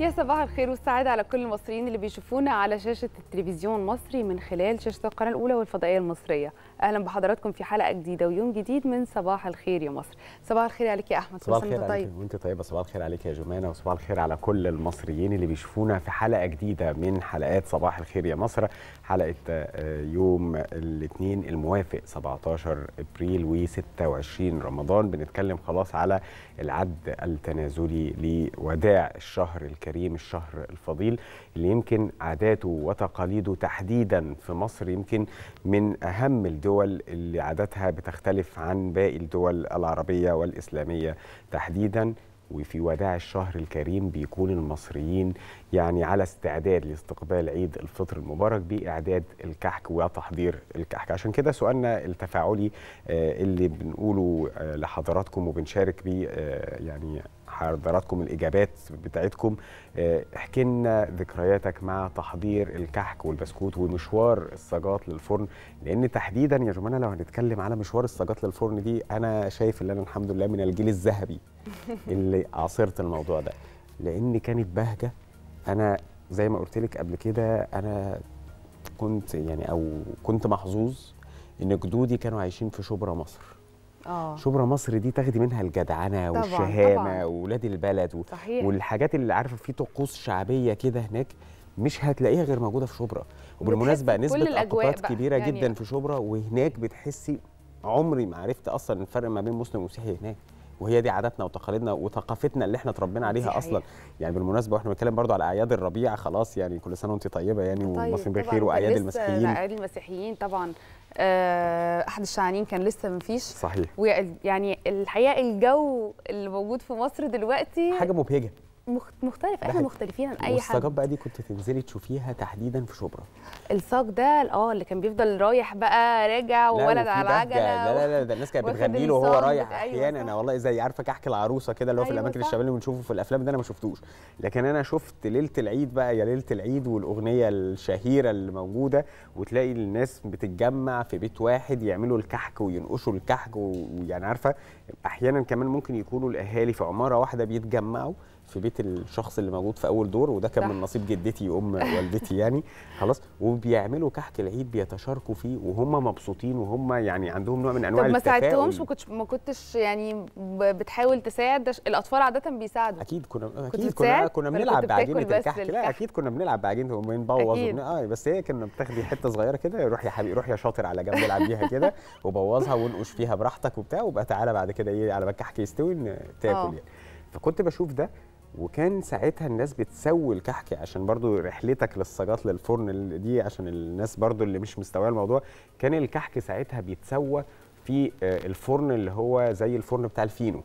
يا صباح الخير والسعادة على كل المصريين اللي بيشوفونا على شاشة التلفزيون المصري من خلال شاشة القناة الأولى والفضائية المصرية اهلا بحضراتكم في حلقه جديده ويوم جديد من صباح الخير يا مصر صباح الخير عليك يا احمد صباح الخير طيب وانت طيبه صباح الخير عليك يا جمانه وصباح الخير على كل المصريين اللي بيشوفونا في حلقه جديده من حلقات صباح الخير يا مصر حلقه آه، يوم الاثنين الموافق 17 ابريل و26 رمضان بنتكلم خلاص على العد التنازلي لوداع الشهر الكريم الشهر الفضيل اللي يمكن عاداته وتقاليده تحديدا في مصر يمكن من اهم الدول الدول اللي عاداتها بتختلف عن باقي الدول العربية والإسلامية تحديداً وفي وداع الشهر الكريم بيكون المصريين يعني على استعداد لاستقبال عيد الفطر المبارك بإعداد الكحك وتحضير الكحك عشان كده سؤالنا التفاعلي آه، اللي بنقوله آه، لحضراتكم وبنشارك بيه آه، يعني حضراتكم الاجابات بتاعتكم آه، احكي لنا ذكرياتك مع تحضير الكحك والبسكوت ومشوار الصاجات للفرن لان تحديدا يا جمانه لو هنتكلم على مشوار الصاجات للفرن دي انا شايف ان انا الحمد لله من الجيل الذهبي اللي عاصرت الموضوع ده لان كانت بهجه انا زي ما قلت لك قبل كده انا كنت يعني او كنت محظوظ ان جدودي كانوا عايشين في شبرا مصر أوه. شبرا مصر دي تاخدي منها الجدعنه طبعًا والشهامه واولاد البلد و... صحيح. والحاجات اللي عارفه في طقوس شعبيه كده هناك مش هتلاقيها غير موجوده في شبرا وبالمناسبه نسبه اقوات كبيره يعني جدا في شبرا وهناك بتحسي عمري ما عرفت اصلا الفرق ما بين مسلم ومسيحي هناك وهي دي عاداتنا وتقاليدنا وثقافتنا اللي احنا اتربينا عليها اصلا يعني بالمناسبه واحنا بنتكلم برضو على اعياد الربيع خلاص يعني كل سنه وانت طيبه يعني طيب، ومصر بخير واعياد المسيحيين اعياد المسيحيين طبعا آه، احد الشعانين كان لسه ما فيش صحيح ويعني الحقيقه الجو اللي موجود في مصر دلوقتي حاجه مبهجه مختلف احنا مختلفين عن اي حد والصاجات بقى دي كنت تنزلي تشوفيها تحديدا في شبرا الصاج ده اه اللي كان بيفضل رايح بقى راجع وولد على العجله لا لا لا ده الناس كانت بتغني له وهو رايح أيوة، احيانا انا والله زي عارفه كحك العروسه كده اللي هو في أيوة الاماكن الشباب اللي بنشوفه في الافلام ده انا ما شفتوش لكن انا شفت ليله العيد بقى يا ليله العيد والاغنيه الشهيره اللي موجوده وتلاقي الناس بتتجمع في بيت واحد يعملوا الكحك وينقشوا الكحك ويعني عارفه احيانا كمان ممكن يكونوا الاهالي في عماره واحده بيتجمعوا في بيت الشخص اللي موجود في اول دور وده كان من نصيب جدتي وام والدتي يعني خلاص وبيعملوا كحك العيد بيتشاركوا فيه وهم مبسوطين وهم يعني عندهم نوع من انواع طب ما ساعدتهمش ما كنتش ما كنتش يعني بتحاول تساعد الاطفال عاده بيساعدوا اكيد كنا اكيد كنا كنا بنلعب بعجينه الكحك لا اكيد كنا بنلعب بعجينه وبنبوظ اه بس هي كنا بتاخدي حته صغيره كده روح يا حبيبي روح يا شاطر على جنب العب بيها كده وبوظها ونقش فيها براحتك وبتاع وبقى تعالى بعد كده ايه على ما الكحك يستوي تاكل آه. يعني فكنت بشوف ده وكان ساعتها الناس بتسوي الكحك عشان برضو رحلتك للصاجات للفرن دي عشان الناس برضو اللي مش مستوعبه الموضوع كان الكحك ساعتها بيتسوى في آه، الفرن اللي هو زي الفرن بتاع الفينو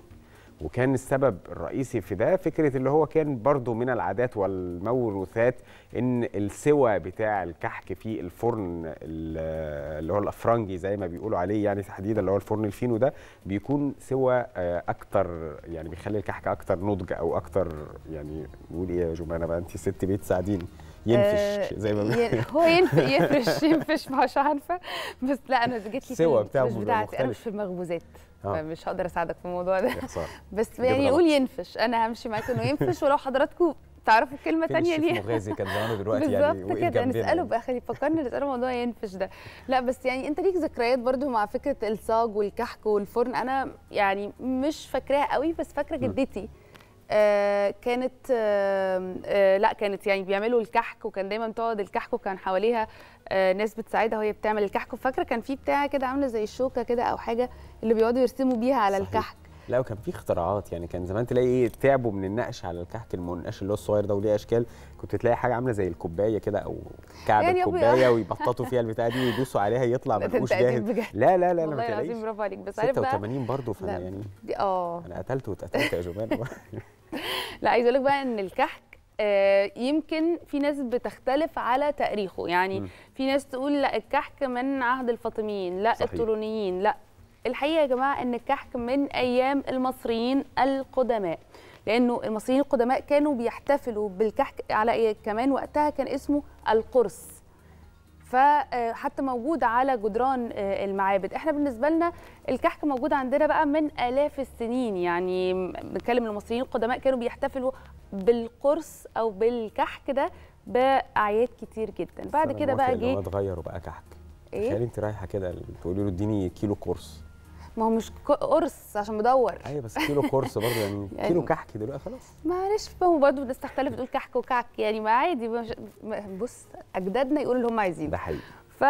وكان السبب الرئيسي في ده فكره اللي هو كان برضو من العادات والموروثات ان السوى بتاع الكحك في الفرن اللي هو الافرنجي زي ما بيقولوا عليه يعني تحديدا اللي هو الفرن الفينو ده بيكون سوى آه، اكتر يعني بيخلي الكحك اكتر نضج او اكتر يعني نقول ايه يا جمانه بقى انت ست بيت ساعدين ينفش آه، زي ما بيقولوا هو ينفش ينفش مش عارفه بس لا انا جت لي سوى بتاع مش بتاعتي انا مش في المخبوزات اه. فمش هقدر اساعدك في الموضوع ده بس يعني يقول ينفش انا همشي معاك انه ينفش ولو حضراتكم تعرفوا كلمه ثانيه ليه مغازي كان زمانه دلوقتي يعني بالظبط كده نساله بقى خلي يفكرنا نساله موضوع ينفش ده لا بس يعني انت ليك ذكريات برضو مع فكره الصاج والكحك والفرن انا يعني مش فاكراها قوي بس فاكره جدتي آه، كانت آه، آه، لا كانت يعني بيعملوا الكحك وكان دايما تقعد الكحك وكان حواليها ناس بتساعدها وهي بتعمل الكحك وفاكره كان في بتاع كده عامله زي الشوكه كده او حاجه اللي بيقعدوا يرسموا بيها على صحيح. الكحك لا وكان في اختراعات يعني كان زمان تلاقي ايه تعبوا من النقش على الكحك المنقش اللي هو الصغير ده وليه اشكال كنت تلاقي حاجه عامله زي الكوبايه كده او كعب يعني الكوبايه ويبططوا فيها البتاعه دي ويدوسوا عليها يطلع منقوش جاهز لا لا لا لا والله العظيم برافو عليك بس عارف 86 برضه فانا يعني اه انا قتلت واتقتلت يا جمال لا عايزه اقول لك بقى ان الكحك آه، يمكن في ناس بتختلف على تاريخه يعني م. في ناس تقول لا الكحك من عهد الفاطميين لا الطولونيين لا الحقيقه يا جماعه ان الكحك من ايام المصريين القدماء لانه المصريين القدماء كانوا بيحتفلوا بالكحك على إيه؟ كمان وقتها كان اسمه القرص فحتى آه، موجود على جدران آه، المعابد احنا بالنسبه لنا الكحك موجود عندنا بقى من الاف السنين يعني بنتكلم المصريين القدماء كانوا بيحتفلوا بالقرص او بالكحك ده باعياد كتير جدا بعد كده بقى جه اتغيروا بقى كحك ايه؟ خلي انت رايحه كده تقولي له اديني كيلو قرص ما هو مش قرص عشان بدور ايوه بس كيلو قرص برضه يعني, يعني كيلو كحك دلوقتي خلاص معلش فاهم برضه الناس تختلف تقول كحك وكعك يعني ما عادي بص اجدادنا يقولوا اللي هم عايزينه ده حقيقي ف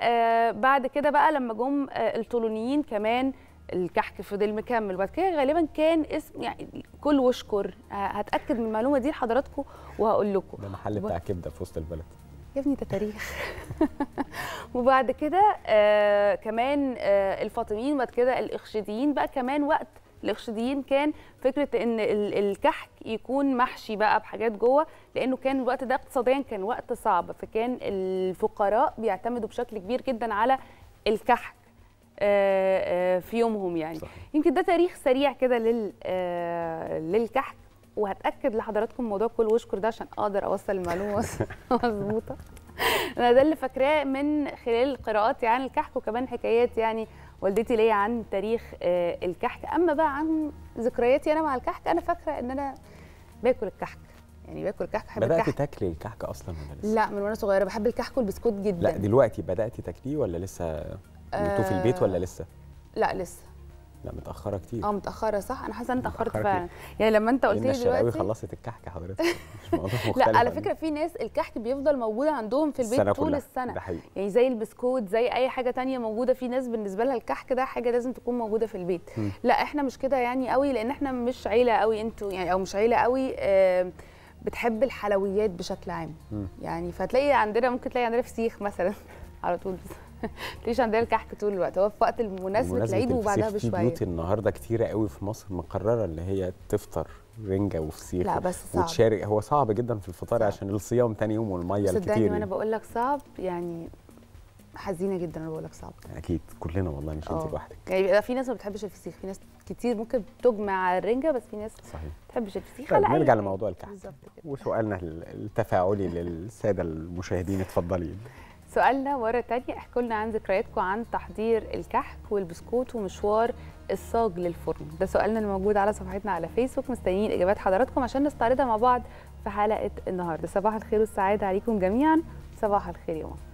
آه، بعد كده بقى لما جم آه، الطولونيين كمان الكحك فضل مكمل وبعد كده غالبا كان اسم يعني كل واشكر آه، هتاكد من المعلومه دي لحضراتكم وهقول لكم ده محل بتاع كبده في وسط البلد يا ابني ده تاريخ وبعد كده آه كمان آه الفاطميين وبعد كده الاخشديين بقى كمان وقت الاخشديين كان فكره ان الكحك يكون محشي بقى بحاجات جوه لانه كان الوقت ده اقتصاديا كان وقت صعب فكان الفقراء بيعتمدوا بشكل كبير جدا على الكحك آه، آه، في يومهم يعني صح. يمكن ده تاريخ سريع كده آه، للكحك وهتاكد لحضراتكم موضوع كل وشكر ده عشان اقدر اوصل المعلومه مظبوطه انا ده اللي فاكراه من خلال قراءاتي يعني عن الكحك وكمان حكايات يعني والدتي ليا عن تاريخ آه، الكحك اما بقى عن ذكرياتي انا مع الكحك انا فاكره ان انا باكل الكحك يعني باكل كحك بحب بدأت الكحك بدأت تاكلي الكحك اصلا ولا لسه؟ لا من وانا صغيره بحب الكحك والبسكوت جدا لا دلوقتي بدأتي تاكليه ولا لسه؟ آه في البيت ولا آه، لسه؟ لا لسه لا متاخره كتير اه متاخره صح انا حاسه ان اتاخرت فعلا يعني لما انت قلت لي دلوقتي الشراوي خلصت الكحك حضرتك مش موضوع مختلف لا على فكره في ناس الكحك بيفضل موجود عندهم في البيت طول السنه ده حقيقي. يعني زي البسكوت زي اي حاجه تانية موجوده في ناس بالنسبه لها الكحك ده حاجه لازم تكون موجوده في البيت م. لا احنا مش كده يعني قوي لان احنا مش عيله قوي انتوا يعني او مش عيله قوي آه بتحب الحلويات بشكل عام م. يعني فتلاقي عندنا ممكن تلاقي عندنا فسيخ مثلا على طول بس. ليش عندنا الكحك طول الوقت هو في وقت مناسبه العيد وبعدها بشويه في بيوت النهارده كتيره قوي في مصر مقرره اللي هي تفطر رنجه وفسيخ لا بس صعب وتشارك هو صعب جدا في الفطار صعب. عشان الصيام تاني يوم والميه الكتير صدقني وانا بقول لك صعب يعني حزينه جدا انا بقول لك صعب اكيد كلنا والله مش انت آه. لوحدك يعني في ناس ما بتحبش الفسيخ في ناس كتير ممكن تجمع الرنجه بس في ناس صحيح ما بتحبش الفسيخ طيب نرجع لموضوع الكحك بالظبط وسؤالنا التفاعلي للساده المشاهدين اتفضلي سؤالنا مرة تانية احكوا لنا عن ذكرياتكم عن تحضير الكحك والبسكوت ومشوار الصاج للفرن ده سؤالنا الموجود على صفحتنا على فيسبوك مستنيين اجابات حضراتكم عشان نستعرضها مع بعض في حلقه النهارده صباح الخير والسعاده عليكم جميعا صباح الخير يا مصر